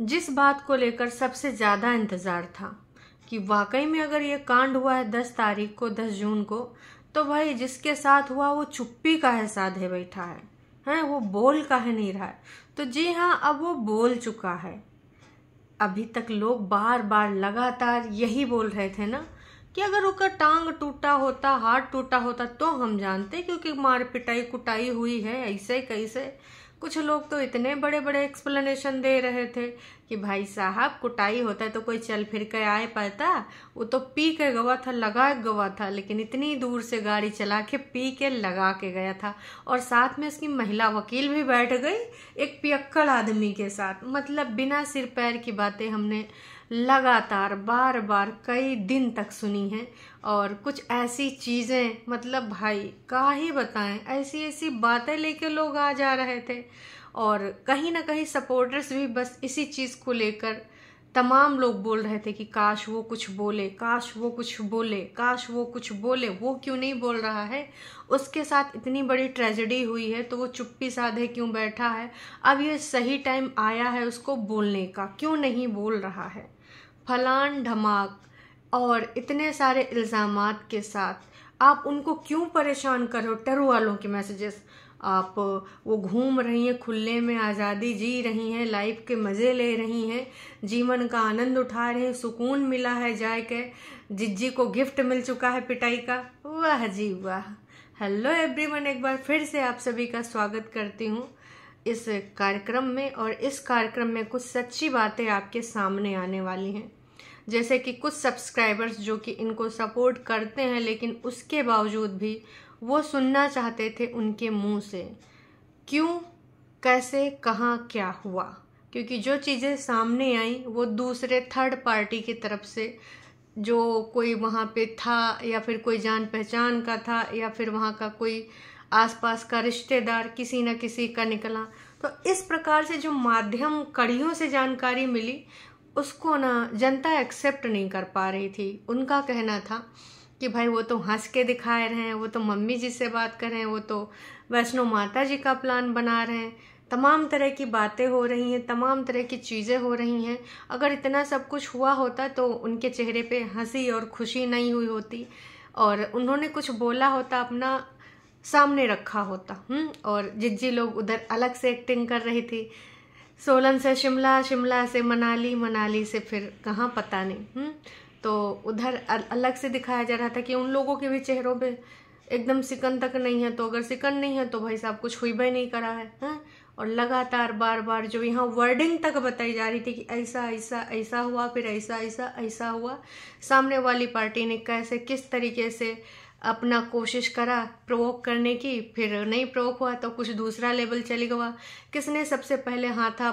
जिस बात को लेकर सबसे ज़्यादा इंतज़ार था कि वाकई में अगर ये कांड हुआ है दस तारीख को दस जून को तो भाई जिसके साथ हुआ वो चुप्पी का है साधे बैठा है हैं वो बोल का है नहीं रहा है तो जी हाँ अब वो बोल चुका है अभी तक लोग बार बार लगातार यही बोल रहे थे ना कि अगर उसका टांग टूटा होता हाथ टूटा होता तो हम जानते क्योंकि मार पिटाई कुटाई हुई है ऐसे कैसे कुछ लोग तो इतने बड़े बड़े एक्सप्लेनेशन दे रहे थे कि भाई साहब कुटाई होता है तो कोई चल फिर के आए पाता वो तो पी के गवा था लगा गवा था लेकिन इतनी दूर से गाड़ी चला के पी के लगा के गया था और साथ में इसकी महिला वकील भी बैठ गई एक पियक्कड़ आदमी के साथ मतलब बिना सिर पैर की बातें हमने लगातार बार बार कई दिन तक सुनी हैं और कुछ ऐसी चीज़ें मतलब भाई का ही बताएं ऐसी ऐसी बातें लेके लोग आ जा रहे थे और कहीं ना कहीं सपोर्टर्स भी बस इसी चीज़ को लेकर तमाम लोग बोल रहे थे कि काश वो कुछ बोले काश वो कुछ बोले काश वो कुछ बोले वो क्यों नहीं बोल रहा है उसके साथ इतनी बड़ी ट्रेजेडी हुई है तो वो चुप्पी साधे क्यों बैठा है अब ये सही टाइम आया है उसको बोलने का क्यों नहीं बोल रहा है फलान ढमाक और इतने सारे इल्ज़ाम के साथ आप उनको क्यों परेशान करो टरू वालों के मैसेजेस आप वो घूम रही हैं खुले में आज़ादी जी रही हैं लाइफ के मज़े ले रही हैं जीवन का आनंद उठा रही हैं सुकून मिला है जाए के जिज्जी को गिफ्ट मिल चुका है पिटाई का वाह जी वाह हेलो एवरीवन एक बार फिर से आप सभी का स्वागत करती हूँ इस कार्यक्रम में और इस कार्यक्रम में कुछ सच्ची बातें आपके सामने आने वाली हैं जैसे कि कुछ सब्सक्राइबर्स जो कि इनको सपोर्ट करते हैं लेकिन उसके बावजूद भी वो सुनना चाहते थे उनके मुंह से क्यों कैसे कहाँ क्या हुआ क्योंकि जो चीज़ें सामने आई वो दूसरे थर्ड पार्टी की तरफ से जो कोई वहाँ पे था या फिर कोई जान पहचान का था या फिर वहाँ का कोई आसपास का रिश्तेदार किसी न किसी का निकला तो इस प्रकार से जो माध्यम कड़ियों से जानकारी मिली उसको ना जनता एक्सेप्ट नहीं कर पा रही थी उनका कहना था कि भाई वो तो हंस के दिखा रहे हैं वो तो मम्मी जी से बात कर रहे हैं वो तो वैष्णो माता जी का प्लान बना रहे हैं तमाम तरह की बातें हो रही हैं तमाम तरह की चीज़ें हो रही हैं अगर इतना सब कुछ हुआ होता तो उनके चेहरे पे हंसी और खुशी नहीं हुई होती और उन्होंने कुछ बोला होता अपना सामने रखा होता हम्म और जिज्जी लोग उधर अलग से एक्टिंग कर रही थी सोलन से शिमला शिमला से मनाली मनाली से फिर कहाँ पता नहीं हुँ? हम्म? तो उधर अलग से दिखाया जा रहा था कि उन लोगों के भी चेहरों पे एकदम सिकन तक नहीं है तो अगर सिकन नहीं है तो भाई साहब कुछ हुई भी नहीं करा है हुँ? हम्म? और लगातार बार बार जो यहाँ वर्डिंग तक बताई जा रही थी कि ऐसा ऐसा ऐसा हुआ फिर ऐसा ऐसा ऐसा हुआ सामने वाली पार्टी ने कैसे किस तरीके से अपना कोशिश करा प्रोवोक करने की फिर नहीं प्रोवोक हुआ तो कुछ दूसरा लेवल चली गया किसने सबसे पहले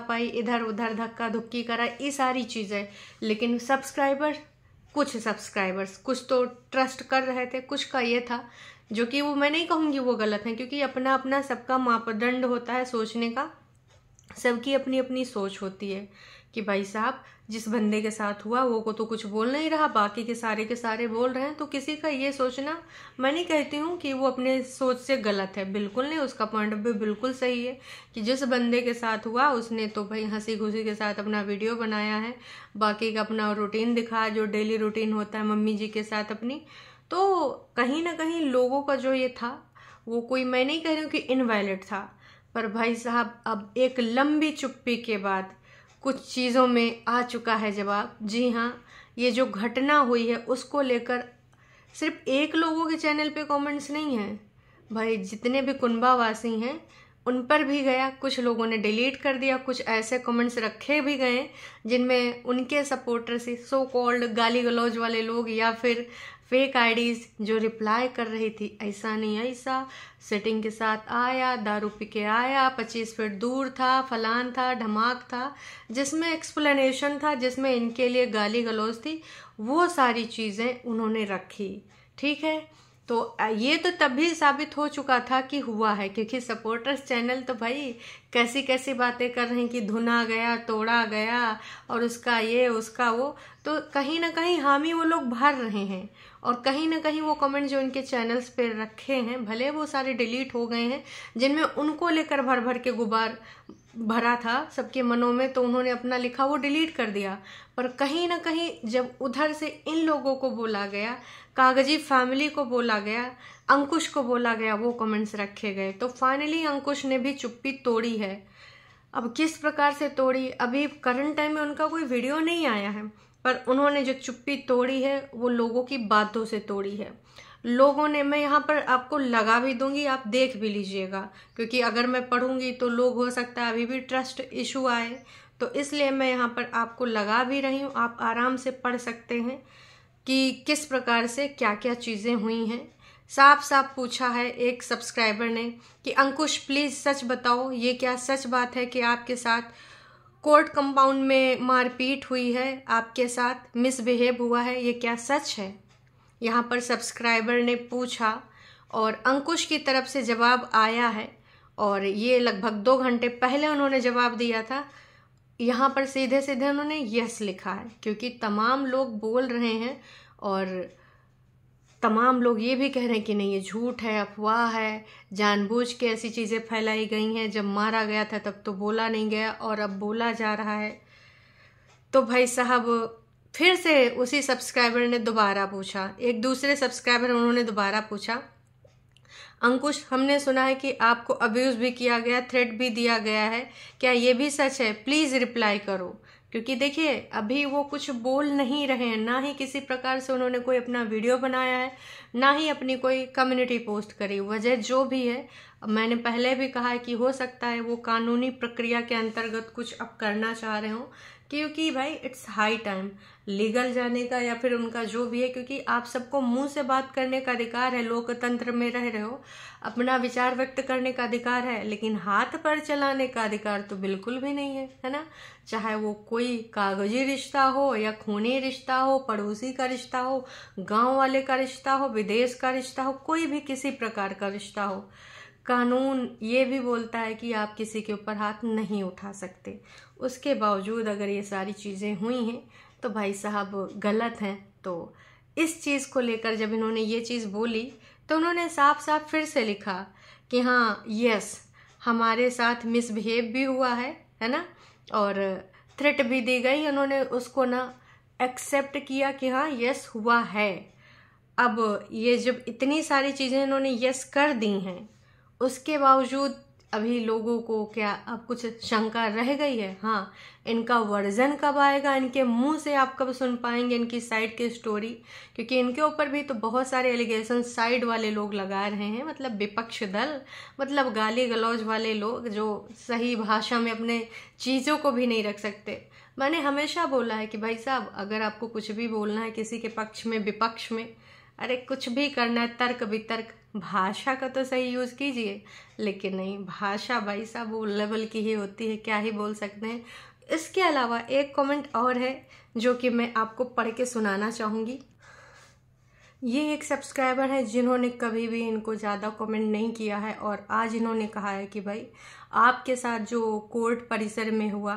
पाई इधर उधर धक्का धुक्की करा ये सारी चीज़ें लेकिन सब्सक्राइबर कुछ सब्सक्राइबर्स कुछ तो ट्रस्ट कर रहे थे कुछ का ये था जो कि वो मैं नहीं कहूँगी वो गलत है क्योंकि अपना अपना सबका मापदंड होता है सोचने का सबकी अपनी अपनी सोच होती है कि भाई साहब जिस बंदे के साथ हुआ वो को तो कुछ बोल नहीं रहा बाकी के सारे के सारे बोल रहे हैं तो किसी का ये सोचना मैं नहीं कहती हूँ कि वो अपने सोच से गलत है बिल्कुल नहीं उसका पॉइंट ऑफ व्यू बिल्कुल सही है कि जिस बंदे के साथ हुआ उसने तो भाई हंसी खुशी के साथ अपना वीडियो बनाया है बाकी का अपना रूटीन दिखाया जो डेली रूटीन होता है मम्मी जी के साथ अपनी तो कहीं ना कहीं लोगों का जो ये था वो कोई मैं नहीं कह रही हूँ कि इनवैलिड था पर भाई साहब अब एक लंबी चुप्पी के बाद कुछ चीज़ों में आ चुका है जवाब जी हाँ ये जो घटना हुई है उसको लेकर सिर्फ एक लोगों के चैनल पे कमेंट्स नहीं हैं भाई जितने भी वासी हैं उन पर भी गया कुछ लोगों ने डिलीट कर दिया कुछ ऐसे कमेंट्स रखे भी गए जिनमें उनके सपोर्टर्स सो कॉल्ड गाली गलौज वाले लोग या फिर फेक आईडीज जो रिप्लाई कर रही थी ऐसा नहीं ऐसा सेटिंग के साथ आया दारू पी के आया पच्चीस फीट दूर था फलान था धमाक था जिसमें एक्सप्लेनेशन था जिसमें इनके लिए गाली गलौज थी वो सारी चीज़ें उन्होंने रखी ठीक है तो ये तो तभी साबित हो चुका था कि हुआ है क्योंकि सपोर्टर्स चैनल तो भाई कैसी कैसी बातें कर रहे हैं कि धुना गया तोड़ा गया और उसका ये उसका वो तो कहीं ना कहीं हामी वो लोग भर रहे हैं और कहीं ना कहीं वो कमेंट जो इनके चैनल्स पे रखे हैं भले वो सारे डिलीट हो गए हैं जिनमें उनको लेकर भर भर के गुबार भरा था सबके मनों में तो उन्होंने अपना लिखा वो डिलीट कर दिया पर कहीं ना कहीं जब उधर से इन लोगों को बोला गया कागजी फैमिली को बोला गया अंकुश को बोला गया वो कमेंट्स रखे गए तो फाइनली अंकुश ने भी चुप्पी तोड़ी है अब किस प्रकार से तोड़ी अभी करंट टाइम में उनका कोई वीडियो नहीं आया है पर उन्होंने जो चुप्पी तोड़ी है वो लोगों की बातों से तोड़ी है लोगों ने मैं यहाँ पर आपको लगा भी दूंगी आप देख भी लीजिएगा क्योंकि अगर मैं पढ़ूंगी तो लोग हो सकता है अभी भी ट्रस्ट इशू आए तो इसलिए मैं यहाँ पर आपको लगा भी रही हूँ आप आराम से पढ़ सकते हैं कि किस प्रकार से क्या क्या चीज़ें हुई हैं साफ साफ पूछा है एक सब्सक्राइबर ने कि अंकुश प्लीज़ सच बताओ ये क्या सच बात है कि आपके साथ कोर्ट कंपाउंड में मारपीट हुई है आपके साथ मिसबिहेव हुआ है ये क्या सच है यहाँ पर सब्सक्राइबर ने पूछा और अंकुश की तरफ से जवाब आया है और ये लगभग दो घंटे पहले उन्होंने जवाब दिया था यहाँ पर सीधे सीधे उन्होंने यस लिखा है क्योंकि तमाम लोग बोल रहे हैं और तमाम लोग ये भी कह रहे हैं कि नहीं ये झूठ है अफवाह है जानबूझ के ऐसी चीज़ें फैलाई गई हैं जब मारा गया था तब तो बोला नहीं गया और अब बोला जा रहा है तो भाई साहब फिर से उसी सब्सक्राइबर ने दोबारा पूछा एक दूसरे सब्सक्राइबर उन्होंने दोबारा पूछा अंकुश हमने सुना है कि आपको अब्यूज़ भी किया गया थ्रेट भी दिया गया है क्या ये भी सच है प्लीज़ रिप्लाई करो क्योंकि देखिए अभी वो कुछ बोल नहीं रहे हैं ना ही किसी प्रकार से उन्होंने कोई अपना वीडियो बनाया है ना ही अपनी कोई कम्युनिटी पोस्ट करी वजह जो भी है मैंने पहले भी कहा है कि हो सकता है वो कानूनी प्रक्रिया के अंतर्गत कुछ अब करना चाह रहे हों क्योंकि भाई इट्स हाई टाइम लीगल जाने का या फिर उनका जो भी है क्योंकि आप सबको मुंह से बात करने का अधिकार है लोकतंत्र में रह रहे हो अपना विचार व्यक्त करने का अधिकार है लेकिन हाथ पर चलाने का अधिकार तो बिल्कुल भी नहीं है है ना चाहे वो कोई कागजी रिश्ता हो या खूनी रिश्ता हो पड़ोसी का रिश्ता हो गांव वाले का रिश्ता हो विदेश का रिश्ता हो कोई भी किसी प्रकार का रिश्ता हो कानून ये भी बोलता है कि आप किसी के ऊपर हाथ नहीं उठा सकते उसके बावजूद अगर ये सारी चीज़ें हुई हैं तो भाई साहब गलत हैं तो इस चीज़ को लेकर जब इन्होंने ये चीज़ बोली तो उन्होंने साफ साफ फिर से लिखा कि हाँ यस हमारे साथ मिसबिहेव भी हुआ है है ना और थ्रेट भी दी गई उन्होंने उसको ना एक्सेप्ट किया कि हाँ यस हुआ है अब ये जब इतनी सारी चीज़ें इन्होंने यस कर दी हैं उसके बावजूद अभी लोगों को क्या अब कुछ शंका रह गई है हाँ इनका वर्जन कब आएगा इनके मुंह से आप कब सुन पाएंगे इनकी साइड की स्टोरी क्योंकि इनके ऊपर भी तो बहुत सारे एलिगेशन साइड वाले लोग लगा रहे हैं मतलब विपक्ष दल मतलब गाली गलौज वाले लोग जो सही भाषा में अपने चीज़ों को भी नहीं रख सकते मैंने हमेशा बोला है कि भाई साहब अगर आपको कुछ भी बोलना है किसी के पक्ष में विपक्ष में अरे कुछ भी करना है तर्क वितर्क भाषा का तो सही यूज़ कीजिए लेकिन नहीं भाषा भाई साहब वो लेवल की ही होती है क्या ही बोल सकते हैं इसके अलावा एक कमेंट और है जो कि मैं आपको पढ़ के सुनाना चाहूंगी ये एक सब्सक्राइबर है जिन्होंने कभी भी इनको ज़्यादा कमेंट नहीं किया है और आज इन्होंने कहा है कि भाई आपके साथ जो कोर्ट परिसर में हुआ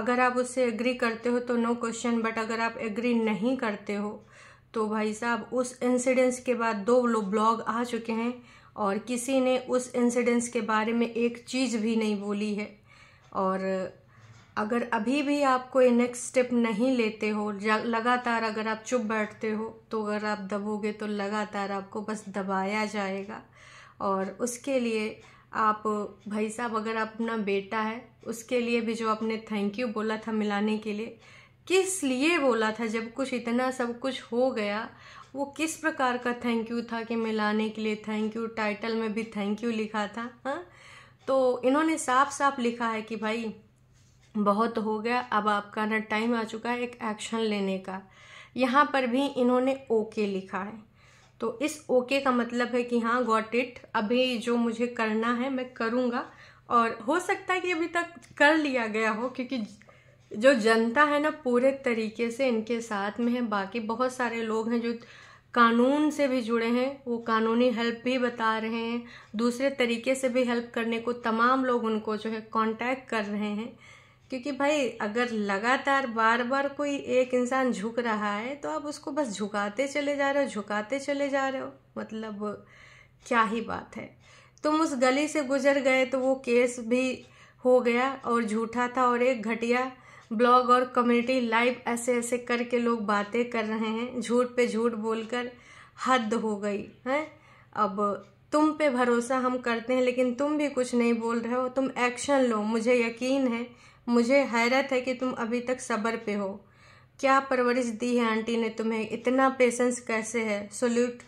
अगर आप उससे एग्री करते हो तो नो क्वेश्चन बट अगर आप एग्री नहीं करते हो तो भाई साहब उस इंसिडेंस के बाद दो ब्लॉग आ चुके हैं और किसी ने उस इंसिडेंस के बारे में एक चीज़ भी नहीं बोली है और अगर अभी भी आप कोई नेक्स्ट स्टेप नहीं लेते हो लगातार अगर आप चुप बैठते हो तो अगर आप दबोगे तो लगातार आपको बस दबाया जाएगा और उसके लिए आप भाई साहब अगर आप अपना बेटा है उसके लिए भी जो आपने थैंक यू बोला था मिलाने के लिए किस लिए बोला था जब कुछ इतना सब कुछ हो गया वो किस प्रकार का थैंक यू था कि मिलाने के लिए थैंक यू टाइटल में भी थैंक यू लिखा था हाँ तो इन्होंने साफ साफ लिखा है कि भाई बहुत हो गया अब आपका ना टाइम आ चुका है एक एक्शन लेने का यहाँ पर भी इन्होंने ओके लिखा है तो इस ओके का मतलब है कि हाँ गॉट इट अभी जो मुझे करना है मैं करूँगा और हो सकता है कि अभी तक कर लिया गया हो क्योंकि जो जनता है ना पूरे तरीके से इनके साथ में है बाकी बहुत सारे लोग हैं जो कानून से भी जुड़े हैं वो कानूनी हेल्प भी बता रहे हैं दूसरे तरीके से भी हेल्प करने को तमाम लोग उनको जो है कांटेक्ट कर रहे हैं क्योंकि भाई अगर लगातार बार बार कोई एक इंसान झुक रहा है तो आप उसको बस झुकाते चले जा रहे हो झुकाते चले जा रहे हो मतलब क्या ही बात है तुम उस गली से गुजर गए तो वो केस भी हो गया और झूठा था और एक घटिया ब्लॉग और कम्युनिटी लाइव ऐसे ऐसे करके लोग बातें कर रहे हैं झूठ पे झूठ बोलकर हद हो गई है अब तुम पे भरोसा हम करते हैं लेकिन तुम भी कुछ नहीं बोल रहे हो तुम एक्शन लो मुझे यकीन है मुझे हैरत है कि तुम अभी तक सबर पे हो क्या परवरिश दी है आंटी ने तुम्हें इतना पेशेंस कैसे है सोल्यूट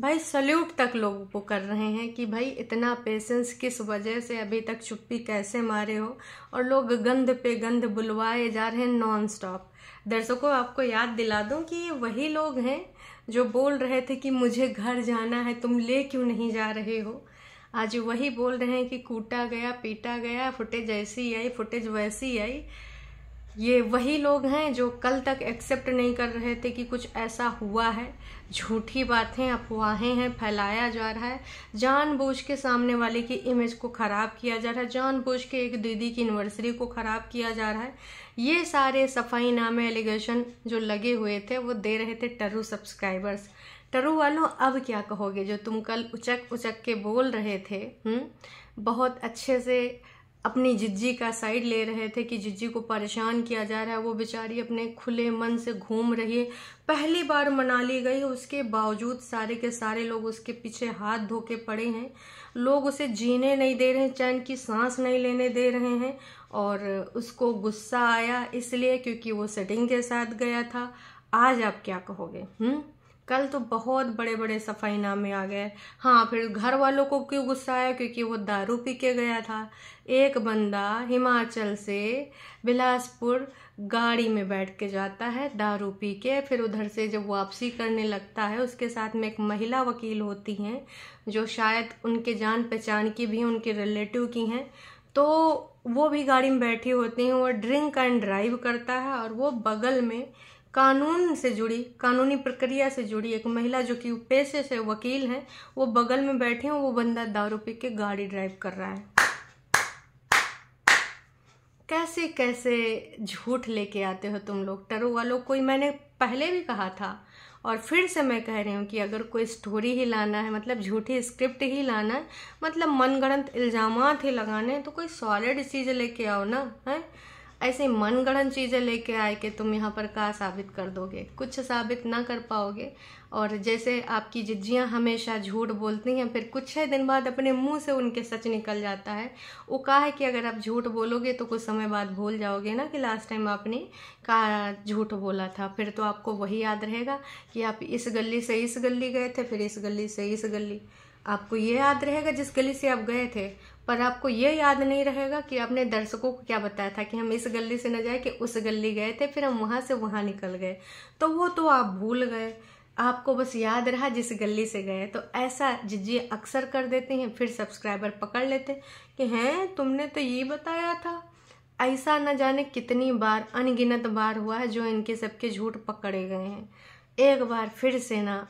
भाई सल्यूट तक लोगों को कर रहे हैं कि भाई इतना पेशेंस किस वजह से अभी तक चुप्पी कैसे मारे हो और लोग गंद पे गंद बुलवाए जा रहे हैं नॉन स्टॉप दर्शकों आपको याद दिला दूं कि ये वही लोग हैं जो बोल रहे थे कि मुझे घर जाना है तुम ले क्यों नहीं जा रहे हो आज वही बोल रहे हैं कि कूटा गया पीटा गया फुटेज ऐसी आई फुटेज वैसी आई ये वही लोग हैं जो कल तक एक्सेप्ट नहीं कर रहे थे कि कुछ ऐसा हुआ है झूठी बातें अफवाहें हैं फैलाया जा रहा है जानबूझ के सामने वाले की इमेज को ख़राब किया जा रहा है जानबूझ के एक दीदी की एनिवर्सरी को ख़राब किया जा रहा है ये सारे सफाई नामे एलिगेशन जो लगे हुए थे वो दे रहे थे टरू सब्सक्राइबर्स टरू वालों अब क्या कहोगे जो तुम कल उचक उचक के बोल रहे थे हुँ? हम्म? बहुत अच्छे से अपनी जिज्जी का साइड ले रहे थे कि जिज्जी को परेशान किया जा रहा है वो बेचारी अपने खुले मन से घूम रही है पहली बार मनाली गई उसके बावजूद सारे के सारे लोग उसके पीछे हाथ धो के पड़े हैं लोग उसे जीने नहीं दे रहे हैं चैन की सांस नहीं लेने दे रहे हैं और उसको गुस्सा आया इसलिए क्योंकि वो सेटिंग के साथ गया था आज आप क्या कहोगे हुँ? हम्म? कल तो बहुत बड़े बड़े सफाई नामे आ गए हाँ फिर घर वालों को क्यों गुस्सा आया क्योंकि वो दारू पी के गया था एक बंदा हिमाचल से बिलासपुर गाड़ी में बैठ के जाता है दारू पी के फिर उधर से जब वापसी करने लगता है उसके साथ में एक महिला वकील होती हैं जो शायद उनके जान पहचान की भी उनके रिलेटिव की हैं तो वो भी गाड़ी में बैठी होती हैं वो ड्रिंक एंड ड्राइव करता है और वो बगल में कानून से जुड़ी कानूनी प्रक्रिया से जुड़ी एक महिला जो कि पेशे से वकील हैं वो बगल में बैठे हैं वो बंदा दारू पी के गाड़ी ड्राइव कर रहा है कैसे कैसे झूठ लेके आते हो तुम लोग टरो वालों कोई मैंने पहले भी कहा था और फिर से मैं कह रही हूँ कि अगर कोई स्टोरी ही लाना है मतलब झूठी स्क्रिप्ट ही लाना है मतलब मनगढ़ंत इल्ज़ाम ही लगाने हैं तो कोई सॉलिड चीज़ लेके आओ ना है ऐसे मनगढ़ चीज़ें लेके आए कि तुम यहाँ पर का साबित कर दोगे कुछ साबित ना कर पाओगे और जैसे आपकी जिज्जियाँ हमेशा झूठ बोलती हैं फिर कुछ ही दिन बाद अपने मुंह से उनके सच निकल जाता है वो कहा है कि अगर आप झूठ बोलोगे तो कुछ समय बाद भूल जाओगे ना कि लास्ट टाइम आपने कहा झूठ बोला था फिर तो आपको वही याद रहेगा कि आप इस गली से इस गली गए थे फिर इस गली से इस गली आपको ये याद रहेगा जिस गली से आप गए थे पर आपको ये याद नहीं रहेगा कि आपने दर्शकों को क्या बताया था कि हम इस गली से न जाए कि उस गली गए थे फिर हम वहाँ से वहाँ निकल गए तो वो तो आप भूल गए आपको बस याद रहा जिस गली से गए तो ऐसा जिज्जी अक्सर कर देते हैं फिर सब्सक्राइबर पकड़ लेते कि हैं तुमने तो ये बताया था ऐसा न जाने कितनी बार अनगिनत बार हुआ है जो इनके सबके झूठ पकड़े गए हैं एक बार फिर से ना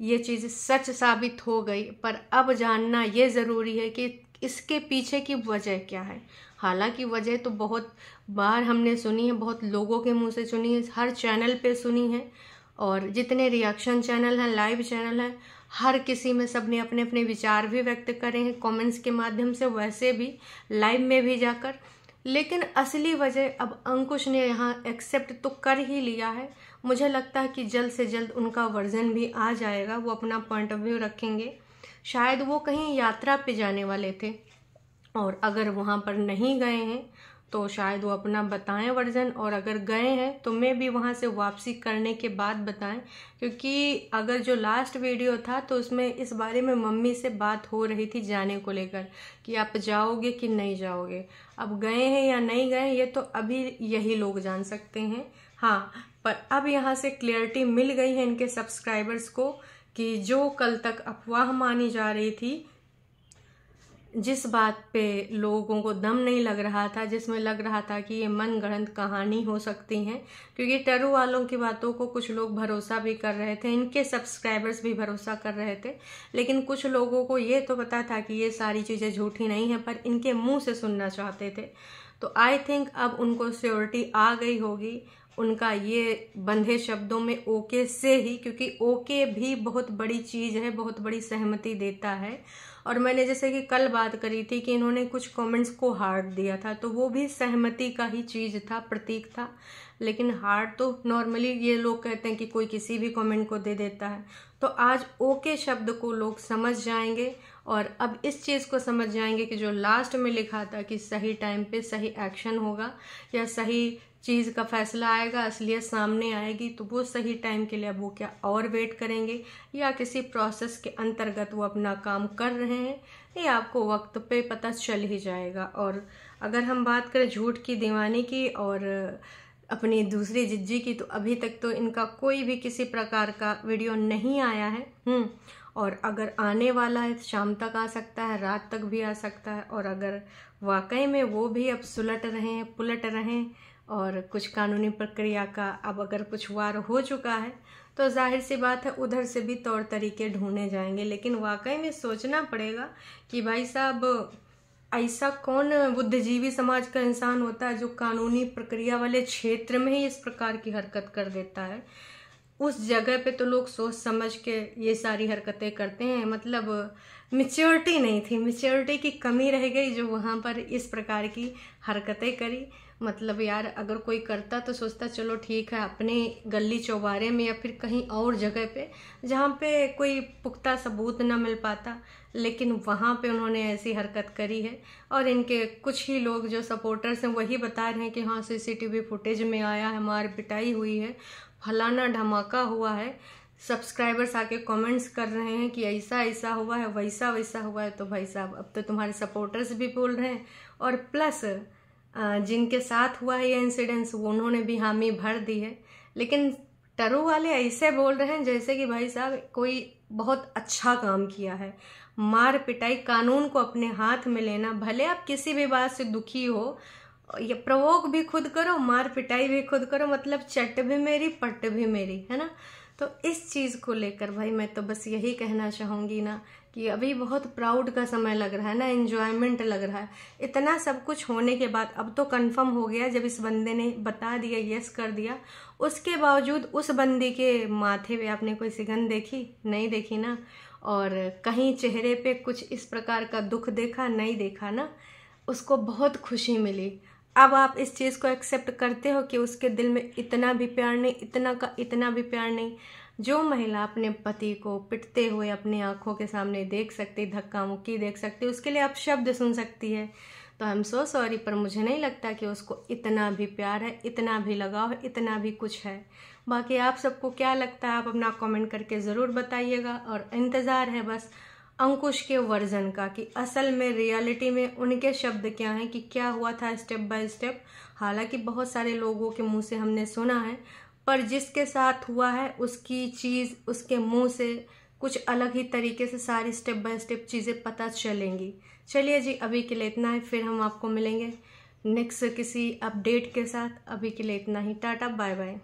ये चीज़ सच साबित हो गई पर अब जानना ये ज़रूरी है कि इसके पीछे की वजह क्या है हालांकि वजह तो बहुत बार हमने सुनी है बहुत लोगों के मुंह से सुनी है हर चैनल पे सुनी है और जितने रिएक्शन चैनल हैं लाइव चैनल हैं हर किसी में सबने अपने अपने विचार भी व्यक्त करे हैं कमेंट्स के माध्यम से वैसे भी लाइव में भी जाकर लेकिन असली वजह अब अंकुश ने यहाँ एक्सेप्ट तो कर ही लिया है मुझे लगता है कि जल्द से जल्द उनका वर्जन भी आ जाएगा वो अपना पॉइंट ऑफ व्यू रखेंगे शायद वो कहीं यात्रा पे जाने वाले थे और अगर वहाँ पर नहीं गए हैं तो शायद वो अपना बताएं वर्जन और अगर गए हैं तो मैं भी वहाँ से वापसी करने के बाद बताएं क्योंकि अगर जो लास्ट वीडियो था तो उसमें इस बारे में मम्मी से बात हो रही थी जाने को लेकर कि आप जाओगे कि नहीं जाओगे अब गए हैं या नहीं गए ये तो अभी यही लोग जान सकते हैं हाँ पर अब यहाँ से क्लियरिटी मिल गई है इनके सब्सक्राइबर्स को कि जो कल तक अफवाह मानी जा रही थी जिस बात पे लोगों को दम नहीं लग रहा था जिसमें लग रहा था कि ये मन गणत कहानी हो सकती हैं क्योंकि टरू वालों की बातों को कुछ लोग भरोसा भी कर रहे थे इनके सब्सक्राइबर्स भी भरोसा कर रहे थे लेकिन कुछ लोगों को ये तो पता था कि ये सारी चीज़ें झूठी नहीं हैं पर इनके मुंह से सुनना चाहते थे तो आई थिंक अब उनको स्योरिटी आ गई होगी उनका ये बंधे शब्दों में ओके से ही क्योंकि ओके भी बहुत बड़ी चीज़ है बहुत बड़ी सहमति देता है और मैंने जैसे कि कल बात करी थी कि इन्होंने कुछ कमेंट्स को हार्ट दिया था तो वो भी सहमति का ही चीज़ था प्रतीक था लेकिन हार्ट तो नॉर्मली ये लोग कहते हैं कि कोई किसी भी कमेंट को दे देता है तो आज ओके शब्द को लोग समझ जाएंगे और अब इस चीज़ को समझ जाएंगे कि जो लास्ट में लिखा था कि सही टाइम पे सही एक्शन होगा या सही चीज़ का फैसला आएगा असलियत सामने आएगी तो वो सही टाइम के लिए अब वो क्या और वेट करेंगे या किसी प्रोसेस के अंतर्गत वो अपना काम कर रहे हैं ये आपको वक्त पे पता चल ही जाएगा और अगर हम बात करें झूठ की दीवानी की और अपनी दूसरी जिज्जी की तो अभी तक तो इनका कोई भी किसी प्रकार का वीडियो नहीं आया है हम्म, और अगर आने वाला है शाम तक आ सकता है रात तक भी आ सकता है और अगर वाकई में वो भी अब सुलट रहे हैं पुलट रहे हैं और कुछ कानूनी प्रक्रिया का अब अगर कुछ वार हो चुका है तो जाहिर सी बात है उधर से भी तौर तरीके ढूंढने जाएंगे लेकिन वाकई में सोचना पड़ेगा कि भाई साहब ऐसा कौन बुद्धिजीवी समाज का इंसान होता है जो कानूनी प्रक्रिया वाले क्षेत्र में ही इस प्रकार की हरकत कर देता है उस जगह पे तो लोग सोच समझ के ये सारी हरकतें करते हैं मतलब मिच्योरिटी नहीं थी मिच्योरिटी की कमी रह गई जो वहाँ पर इस प्रकार की हरकतें करी मतलब यार अगर कोई करता तो सोचता चलो ठीक है अपने गली चौबारे में या फिर कहीं और जगह पे जहाँ पे कोई पुख्ता सबूत ना मिल पाता लेकिन वहाँ पे उन्होंने ऐसी हरकत करी है और इनके कुछ ही लोग जो सपोर्टर्स हैं वही बता रहे हैं कि हाँ सीसीटीवी फुटेज में आया है मार पिटाई हुई है फलाना धमाका हुआ है सब्सक्राइबर्स आके कमेंट्स कर रहे हैं कि ऐसा ऐसा हुआ है वैसा वैसा हुआ है तो भाई साहब अब तो तुम्हारे सपोर्टर्स भी बोल रहे हैं और प्लस जिनके साथ हुआ है ये इंसिडेंस उन्होंने भी हामी भर दी है लेकिन टरू वाले ऐसे बोल रहे हैं जैसे कि भाई साहब कोई बहुत अच्छा काम किया है मार पिटाई कानून को अपने हाथ में लेना भले आप किसी भी बात से दुखी हो ये प्रवोक भी खुद करो मार पिटाई भी खुद करो मतलब चट भी मेरी पट भी मेरी है ना तो इस चीज़ को लेकर भाई मैं तो बस यही कहना चाहूँगी ना कि अभी बहुत प्राउड का समय लग रहा है ना इन्जॉयमेंट लग रहा है इतना सब कुछ होने के बाद अब तो कंफर्म हो गया जब इस बंदे ने बता दिया यस कर दिया उसके बावजूद उस बंदी के माथे पे आपने कोई सिगन देखी नहीं देखी ना और कहीं चेहरे पे कुछ इस प्रकार का दुख देखा नहीं देखा ना उसको बहुत खुशी मिली अब आप इस चीज़ को एक्सेप्ट करते हो कि उसके दिल में इतना भी प्यार नहीं इतना का इतना भी प्यार नहीं जो महिला अपने पति को पिटते हुए अपनी आंखों के सामने देख सकती धक्का मुक्की देख सकती उसके लिए आप शब्द सुन सकती है तो आई एम सो सॉरी पर मुझे नहीं लगता कि उसको इतना भी प्यार है इतना भी लगाव है इतना भी कुछ है बाकी आप सबको क्या लगता है आप अपना कमेंट करके ज़रूर बताइएगा और इंतज़ार है बस अंकुश के वर्जन का कि असल में रियलिटी में उनके शब्द क्या हैं कि क्या हुआ था स्टेप बाय स्टेप हालांकि बहुत सारे लोगों के मुंह से हमने सुना है पर जिसके साथ हुआ है उसकी चीज़ उसके मुंह से कुछ अलग ही तरीके से सारी स्टेप बाय स्टेप चीज़ें पता चलेंगी चलिए जी अभी के लिए इतना है फिर हम आपको मिलेंगे नेक्स्ट किसी अपडेट के साथ अभी के लिए इतना ही टाटा बाय बाय